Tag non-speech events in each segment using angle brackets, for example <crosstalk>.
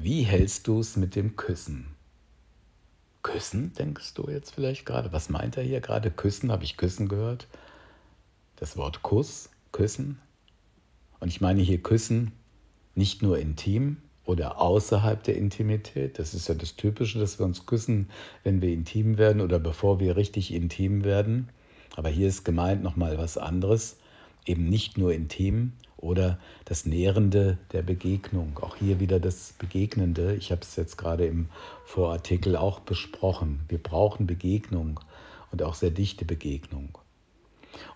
Wie hältst du es mit dem Küssen? Küssen, denkst du jetzt vielleicht gerade? Was meint er hier gerade? Küssen, habe ich Küssen gehört? Das Wort Kuss, Küssen. Und ich meine hier Küssen nicht nur intim oder außerhalb der Intimität. Das ist ja das Typische, dass wir uns küssen, wenn wir intim werden oder bevor wir richtig intim werden. Aber hier ist gemeint nochmal was anderes eben nicht nur intim oder das Nährende der Begegnung. Auch hier wieder das Begegnende. Ich habe es jetzt gerade im Vorartikel auch besprochen. Wir brauchen Begegnung und auch sehr dichte Begegnung.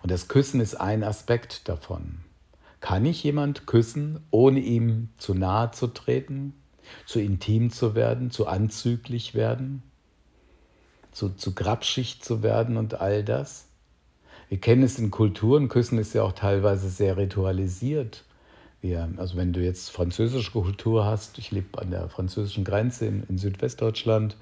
Und das Küssen ist ein Aspekt davon. Kann ich jemand küssen, ohne ihm zu nahe zu treten, zu intim zu werden, zu anzüglich werden, zu, zu grapschig zu werden und all das? wir kennen es in Kulturen, Küssen ist ja auch teilweise sehr ritualisiert. Wir, also wenn du jetzt französische Kultur hast, ich lebe an der französischen Grenze in, in Südwestdeutschland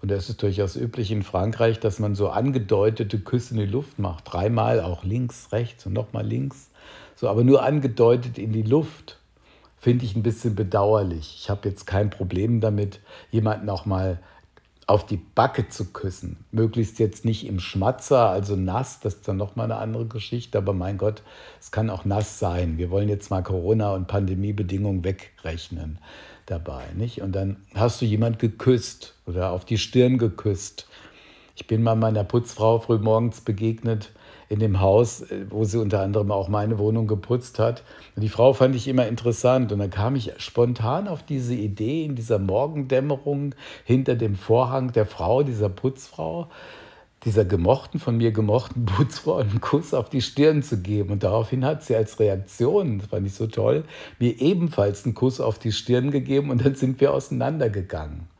und da ist es durchaus üblich in Frankreich, dass man so angedeutete Küsse in die Luft macht. Dreimal auch links, rechts und nochmal links. So, aber nur angedeutet in die Luft finde ich ein bisschen bedauerlich. Ich habe jetzt kein Problem damit, jemanden auch mal auf die Backe zu küssen. Möglichst jetzt nicht im Schmatzer, also nass, das ist dann nochmal eine andere Geschichte, aber mein Gott, es kann auch nass sein. Wir wollen jetzt mal Corona und Pandemiebedingungen wegrechnen dabei, nicht? Und dann hast du jemand geküsst oder auf die Stirn geküsst. Ich bin mal meiner Putzfrau frühmorgens begegnet, in dem Haus, äh, wo sie unter anderem auch meine Wohnung geputzt hat. Und die Frau fand ich immer interessant und dann kam ich spontan auf diese Idee in dieser Morgendämmerung hinter dem Vorhang der Frau, dieser Putzfrau, dieser gemochten, von mir gemochten <laughs> Putzfrau einen Kuss auf die Stirn zu geben. Und daraufhin hat sie als Reaktion, das fand ich so toll, mir ebenfalls einen Kuss auf die Stirn gegeben und dann sind wir auseinandergegangen.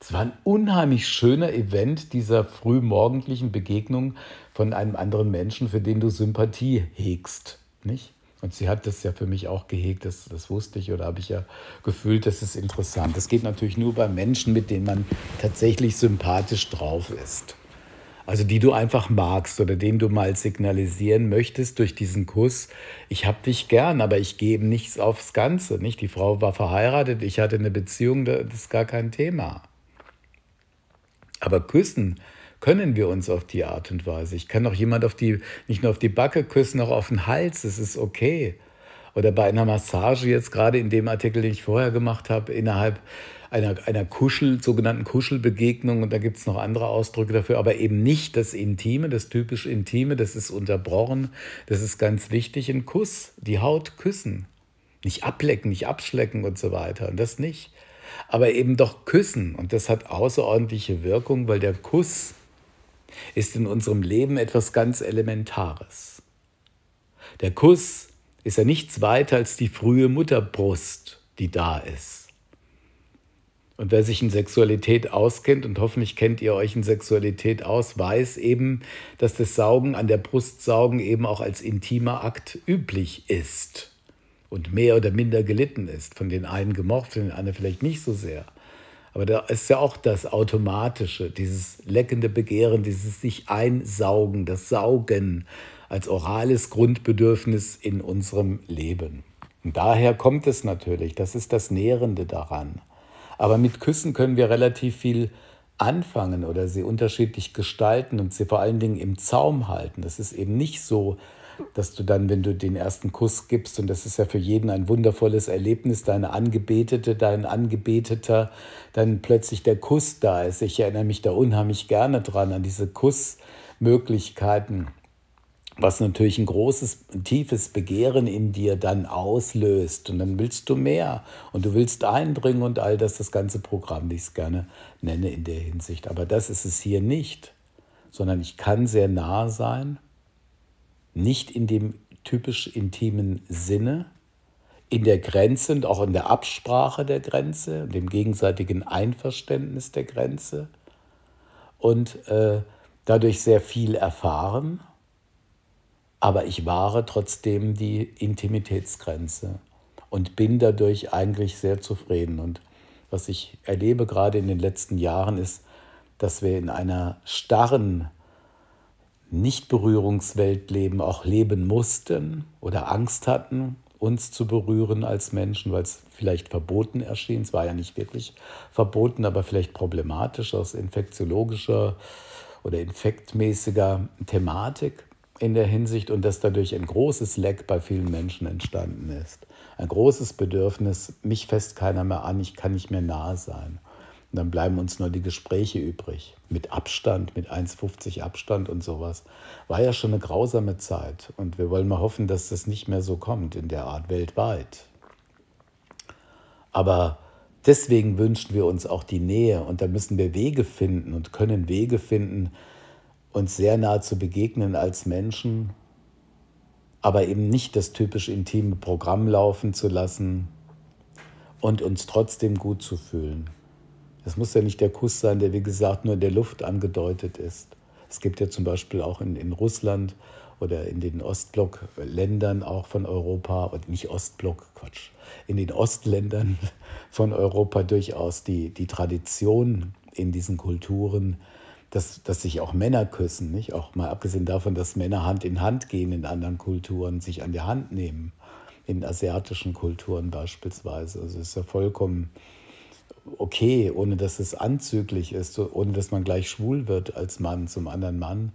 Es war ein unheimlich schöner Event dieser frühmorgendlichen Begegnung, von einem anderen Menschen, für den du Sympathie hegst, nicht? Und sie hat das ja für mich auch gehegt, das, das wusste ich oder habe ich ja gefühlt, das ist interessant. Das geht natürlich nur bei Menschen, mit denen man tatsächlich sympathisch drauf ist. Also die du einfach magst oder denen du mal signalisieren möchtest durch diesen Kuss, ich habe dich gern, aber ich gebe nichts aufs Ganze. Nicht? Die Frau war verheiratet, ich hatte eine Beziehung, das ist gar kein Thema. Aber küssen können wir uns auf die Art und Weise. Ich kann auch jemand auf die, nicht nur auf die Backe küssen, auch auf den Hals. Es ist okay. Oder bei einer Massage jetzt gerade in dem Artikel, den ich vorher gemacht habe, innerhalb einer, einer Kuschel, sogenannten Kuschelbegegnung. Und da gibt es noch andere Ausdrücke dafür, aber eben nicht das Intime, das typisch Intime, das ist unterbrochen. Das ist ganz wichtig. Ein Kuss, die Haut küssen. Nicht ablecken, nicht abschlecken und so weiter. Und das nicht. Aber eben doch küssen. Und das hat außerordentliche Wirkung, weil der Kuss ist in unserem Leben etwas ganz Elementares. Der Kuss ist ja nichts weiter als die frühe Mutterbrust, die da ist. Und wer sich in Sexualität auskennt, und hoffentlich kennt ihr euch in Sexualität aus, weiß eben, dass das Saugen an der Brust saugen eben auch als intimer Akt üblich ist und mehr oder minder gelitten ist. Von den einen gemocht, von den anderen vielleicht nicht so sehr. Aber da ist ja auch das Automatische, dieses leckende Begehren, dieses sich einsaugen, das Saugen als orales Grundbedürfnis in unserem Leben. Und daher kommt es natürlich, das ist das Nährende daran. Aber mit Küssen können wir relativ viel anfangen oder sie unterschiedlich gestalten und sie vor allen Dingen im Zaum halten. Das ist eben nicht so, dass du dann, wenn du den ersten Kuss gibst, und das ist ja für jeden ein wundervolles Erlebnis, deine Angebetete, dein Angebeteter, dann plötzlich der Kuss da ist. Ich erinnere mich da unheimlich gerne dran, an diese Kussmöglichkeiten, was natürlich ein großes, tiefes Begehren in dir dann auslöst. Und dann willst du mehr und du willst eindringen und all das, das ganze Programm, wie ich es gerne nenne in der Hinsicht. Aber das ist es hier nicht, sondern ich kann sehr nah sein nicht in dem typisch intimen Sinne, in der Grenze und auch in der Absprache der Grenze und dem gegenseitigen Einverständnis der Grenze und äh, dadurch sehr viel erfahren. Aber ich wahre trotzdem die Intimitätsgrenze und bin dadurch eigentlich sehr zufrieden. Und was ich erlebe gerade in den letzten Jahren ist, dass wir in einer starren nicht-Berührungswelt leben, auch leben mussten oder Angst hatten, uns zu berühren als Menschen, weil es vielleicht verboten erschien. Es war ja nicht wirklich verboten, aber vielleicht problematisch aus infektiologischer oder infektmäßiger Thematik in der Hinsicht und dass dadurch ein großes Leck bei vielen Menschen entstanden ist. Ein großes Bedürfnis, mich fest keiner mehr an, ich kann nicht mehr nahe sein. Und dann bleiben uns nur die Gespräche übrig. Mit Abstand, mit 1,50 Abstand und sowas. War ja schon eine grausame Zeit. Und wir wollen mal hoffen, dass das nicht mehr so kommt in der Art weltweit. Aber deswegen wünschen wir uns auch die Nähe. Und da müssen wir Wege finden und können Wege finden, uns sehr nahe zu begegnen als Menschen. Aber eben nicht das typisch intime Programm laufen zu lassen und uns trotzdem gut zu fühlen. Das muss ja nicht der Kuss sein, der wie gesagt nur in der Luft angedeutet ist. Es gibt ja zum Beispiel auch in, in Russland oder in den Ostblockländern auch von Europa, und nicht Ostblock, Quatsch, in den Ostländern <laughs> von Europa durchaus die, die Tradition in diesen Kulturen, dass, dass sich auch Männer küssen, nicht? Auch mal abgesehen davon, dass Männer Hand in Hand gehen in anderen Kulturen, sich an der Hand nehmen, in asiatischen Kulturen beispielsweise. Also es ist ja vollkommen okay, ohne dass es anzüglich ist, ohne dass man gleich schwul wird als Mann zum anderen Mann,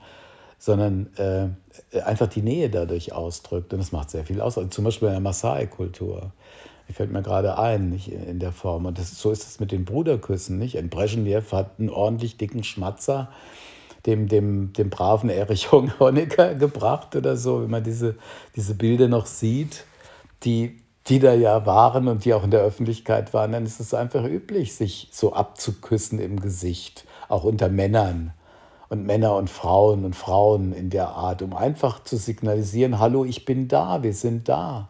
sondern äh, einfach die Nähe dadurch ausdrückt. Und das macht sehr viel aus. Also zum Beispiel in der Maasai-Kultur. Fällt mir gerade ein, nicht in der Form. Und das, so ist es mit den Bruderküssen, nicht? Ein Brezhnev hat einen ordentlich dicken Schmatzer dem, dem, dem braven Erich Honecker <laughs> gebracht oder so, wenn man diese, diese Bilder noch sieht, die, die da ja waren und die auch in der Öffentlichkeit waren, dann ist es einfach üblich, sich so abzuküssen im Gesicht, auch unter Männern und Männer und Frauen und Frauen in der Art, um einfach zu signalisieren, hallo, ich bin da, wir sind da.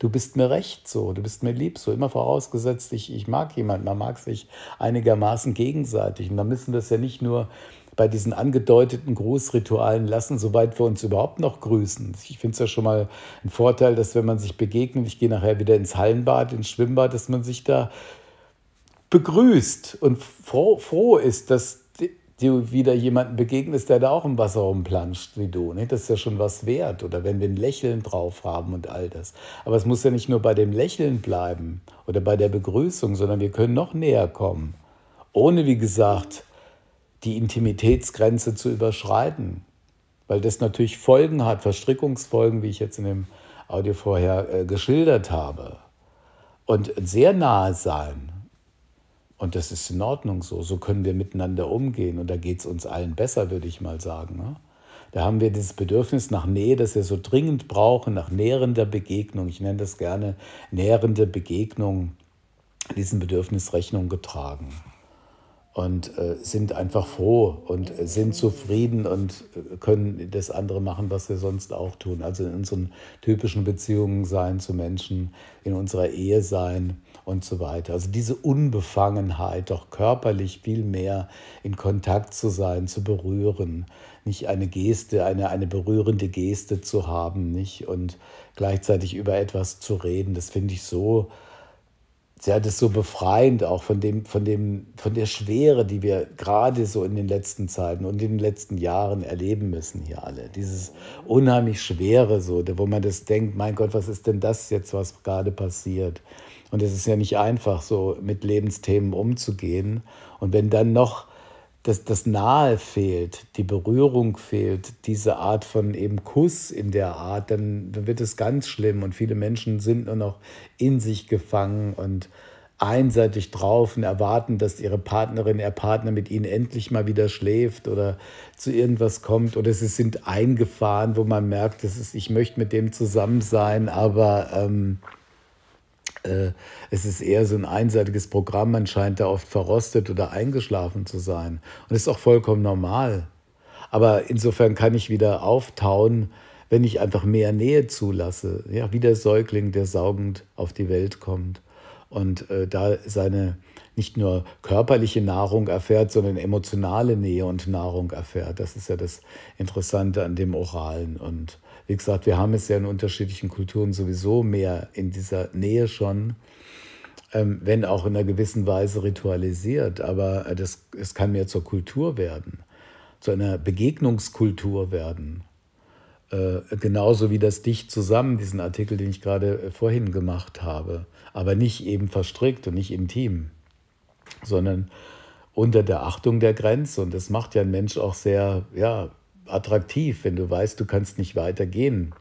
Du bist mir recht so, du bist mir lieb so, immer vorausgesetzt, ich, ich mag jemanden, man mag sich einigermaßen gegenseitig. Und dann müssen das ja nicht nur bei diesen angedeuteten Grußritualen lassen, soweit wir uns überhaupt noch grüßen. Ich finde es ja schon mal ein Vorteil, dass wenn man sich begegnet, ich gehe nachher wieder ins Hallenbad, ins Schwimmbad, dass man sich da begrüßt und froh, froh ist, dass du wieder jemanden begegnest, der da auch im Wasser rumplanscht wie du. Ne? Das ist ja schon was wert. Oder wenn wir ein Lächeln drauf haben und all das. Aber es muss ja nicht nur bei dem Lächeln bleiben oder bei der Begrüßung, sondern wir können noch näher kommen. Ohne, wie gesagt, die Intimitätsgrenze zu überschreiten, weil das natürlich Folgen hat, Verstrickungsfolgen, wie ich jetzt in dem Audio vorher äh, geschildert habe. Und sehr nahe sein. Und das ist in Ordnung so. So können wir miteinander umgehen. Und da geht es uns allen besser, würde ich mal sagen. Ne? Da haben wir dieses Bedürfnis nach Nähe, das wir so dringend brauchen, nach nährender Begegnung. Ich nenne das gerne nährende Begegnung, diesem Bedürfnis Rechnung getragen und äh, sind einfach froh und äh, sind zufrieden und äh, können das andere machen, was wir sonst auch tun. Also in unseren typischen Beziehungen sein zu Menschen, in unserer Ehe sein und so weiter. Also diese Unbefangenheit, doch körperlich viel mehr in Kontakt zu sein, zu berühren, nicht eine Geste, eine, eine berührende Geste zu haben, nicht und gleichzeitig über etwas zu reden, das finde ich so ja, das ist so befreiend auch von dem, von dem, von der Schwere, die wir gerade so in den letzten Zeiten und in den letzten Jahren erleben müssen hier alle. Dieses unheimlich Schwere, so, wo man das denkt, mein Gott, was ist denn das jetzt, was gerade passiert? Und es ist ja nicht einfach, so mit Lebensthemen umzugehen. Und wenn dann noch das, das Nahe fehlt, die Berührung fehlt, diese Art von eben Kuss in der Art, dann, dann wird es ganz schlimm und viele Menschen sind nur noch in sich gefangen und einseitig drauf und erwarten, dass ihre Partnerin, ihr Partner mit ihnen endlich mal wieder schläft oder zu irgendwas kommt oder sie sind eingefahren, wo man merkt, das ist, ich möchte mit dem zusammen sein, aber ähm, äh, es ist eher so ein einseitiges Programm. Man scheint da oft verrostet oder eingeschlafen zu sein. Und das ist auch vollkommen normal. Aber insofern kann ich wieder auftauen, wenn ich einfach mehr Nähe zulasse. Ja, wie der Säugling, der saugend auf die Welt kommt und äh, da seine nicht nur körperliche Nahrung erfährt, sondern emotionale Nähe und Nahrung erfährt. Das ist ja das Interessante an dem Oralen. Und wie gesagt, wir haben es ja in unterschiedlichen Kulturen sowieso mehr in dieser Nähe schon, ähm, wenn auch in einer gewissen Weise ritualisiert. Aber äh, das, es kann mehr zur Kultur werden, zu einer Begegnungskultur werden. Äh, genauso wie das dicht zusammen, diesen Artikel, den ich gerade äh, vorhin gemacht habe, aber nicht eben verstrickt und nicht intim, sondern unter der Achtung der Grenze. Und das macht ja ein Mensch auch sehr, ja, attraktiv, wenn du weißt, du kannst nicht weitergehen.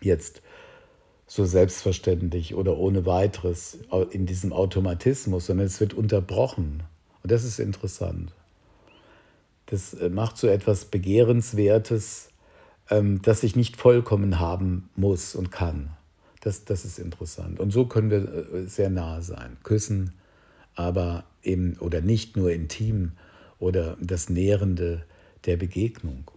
Jetzt so selbstverständlich oder ohne weiteres in diesem Automatismus, sondern es wird unterbrochen. Und das ist interessant. Das äh, macht so etwas Begehrenswertes, ähm, das ich nicht vollkommen haben muss und kann. Das, das ist interessant. Und so können wir äh, sehr nahe sein. Küssen, aber eben oder nicht nur intim oder das Nährende der Begegnung